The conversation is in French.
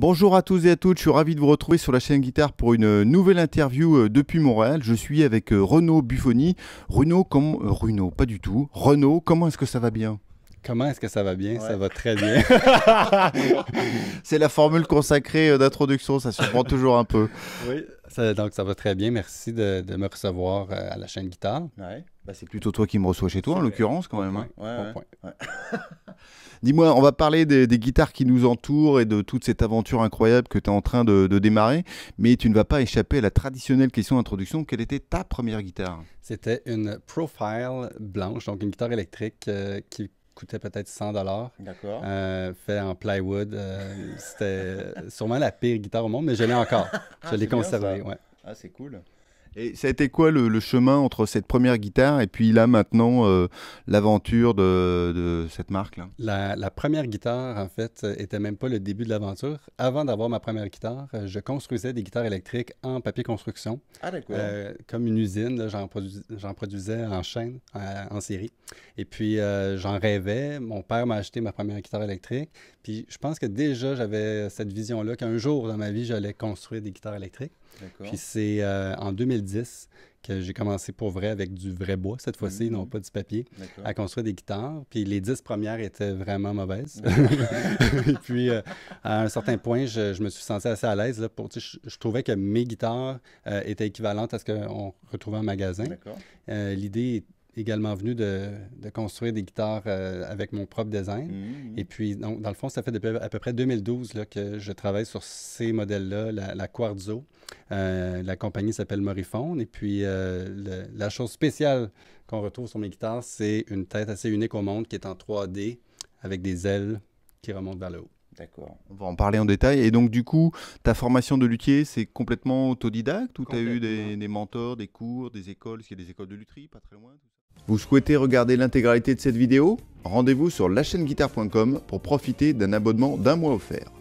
Bonjour à tous et à toutes, je suis ravi de vous retrouver sur la chaîne Guitare pour une nouvelle interview euh, depuis Montréal. Je suis avec euh, Renaud Buffoni. Renaud, comment... Euh, Renaud, pas du tout. Renaud, comment est-ce que ça va bien Comment est-ce que ça va bien? Ça va très bien. c'est la formule consacrée d'introduction, ça surprend toujours un peu. Oui, donc ça va très bien. Merci de, me recevoir à la chaîne Guitare. Bah, c'est plutôt toi qui me reçois chez toi, en l'occurrence, quand même. Oui, point. Hein. Dis-moi, on va parler des, guitares qui nous entourent et de toute cette aventure incroyable que tu es en train de, démarrer, mais tu ne vas pas échapper à la traditionnelle question d'introduction. Quelle était ta première guitare C'était une Profile blanche, donc une guitare électrique euh, qui coûtait peut-être 100 dollars. D'accord. Euh, fait en plywood. Euh, c'était sûrement la pire guitare au monde, mais je l'ai encore. je l'ai ah, conservée, ouais. Ah, c'est cool. Et ça a été quoi le, chemin entre cette première guitare et puis là maintenant euh, l'aventure de, cette marque là la, première guitare en fait était même pas le début de l'aventure. Avant d'avoir ma première guitare, je construisais des guitares électriques en papier construction. Ah d'accord. Ben, euh, comme une usine, j'en produisais en chaîne, euh, en, série. Et puis j'en rêvais. Mon père m'a acheté ma première guitare électrique. Puis je pense que déjà j'avais cette vision là qu'un jour dans ma vie j'allais construire des guitares électriques. Puis c'est euh, en 2010 que j'ai commencé pour vrai avec du vrai bois, cette fois-ci, mm-hmm. non pas du papier, à construire des guitares. Puis les dix premières étaient vraiment mauvaises. Et puis, euh, à un certain point, je, me suis senti assez à l'aise. je, trouvais que mes guitares euh, étaient équivalentes à ce qu'on retrouvait en magasin. l'idée est également venue de, construire des guitares avec mon propre design. Mm-hmm. Et puis, donc, dans le fond, ça fait depuis à peu près 2012 que je travaille sur ces modèles-là, la, la Quarzo, euh, la compagnie s'appelle Morifon, Et puis, euh, la chose spéciale qu'on retrouve sur mes guitares, c'est une tête assez unique au monde qui est en 3D avec des ailes qui remontent vers le haut. D'accord. On va en parler en détail. Et donc, du coup, ta formation de luthier, c'est complètement autodidacte ou tu as eu des, mentors, des cours, des écoles Est-ce qu'il y a des écoles de lutherie pas très loin Vous souhaitez regarder l'intégralité de cette vidéo Rendez-vous sur lachaîneguitare.com pour profiter d'un abonnement d'un mois offert.